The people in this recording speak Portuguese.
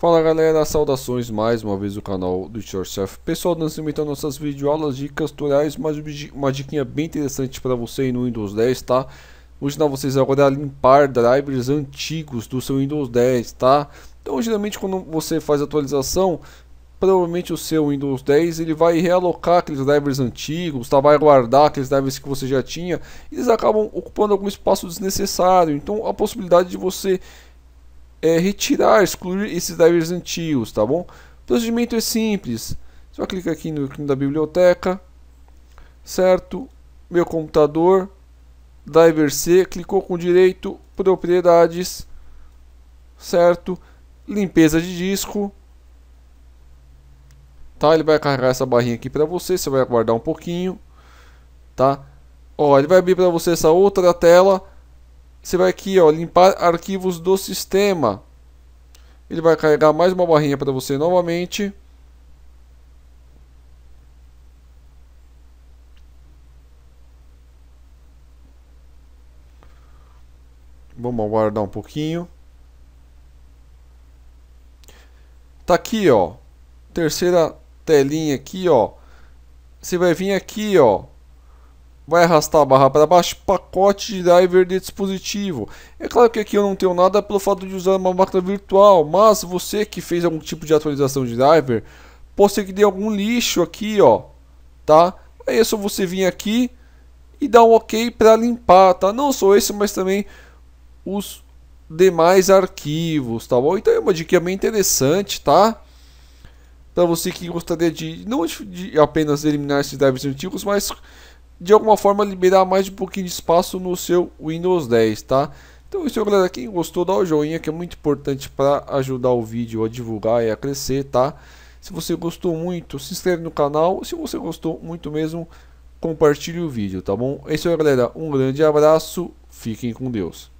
Fala galera, saudações mais uma vez do canal do It Yourself. Pessoal, nós então nossas videoaulas, dicas, tutoriais, mais uma diquinha bem interessante para você aí no Windows 10, tá? Vou ensinar vocês agora a limpar drivers antigos do seu Windows 10, tá? Então, geralmente quando você faz atualização, provavelmente o seu Windows 10 ele vai realocar aqueles drivers antigos, tá? vai guardar aqueles drivers que você já tinha, e eles acabam ocupando algum espaço desnecessário. Então, a possibilidade de você é, retirar, excluir esses drivers antigos, tá bom? O procedimento é simples. Só clicar aqui no ícone da biblioteca, certo? Meu computador, driver C, clicou com direito, propriedades, certo? Limpeza de disco, tá? Ele vai carregar essa barrinha aqui para você, você vai aguardar um pouquinho, tá? Ó, ele vai abrir para você essa outra tela você vai aqui, ó, limpar arquivos do sistema. Ele vai carregar mais uma barrinha para você novamente. Vamos aguardar um pouquinho. Tá aqui, ó. Terceira telinha aqui, ó. Você vai vir aqui, ó vai arrastar a barra para baixo, pacote de driver de dispositivo. É claro que aqui eu não tenho nada pelo fato de usar uma máquina virtual, mas você que fez algum tipo de atualização de driver, pode ser que dê algum lixo aqui, ó, tá? Aí é só você vir aqui e dar um OK para limpar, tá? Não só esse, mas também os demais arquivos, tá bom? Então é uma dica bem interessante, tá? Para você que gostaria de não de apenas eliminar esses drivers antigos, mas de alguma forma liberar mais um pouquinho de espaço no seu Windows 10, tá? Então é isso galera, quem gostou dá o joinha que é muito importante para ajudar o vídeo a divulgar e a crescer, tá? Se você gostou muito, se inscreve no canal, se você gostou muito mesmo, compartilhe o vídeo, tá bom? É isso aí galera, um grande abraço, fiquem com Deus.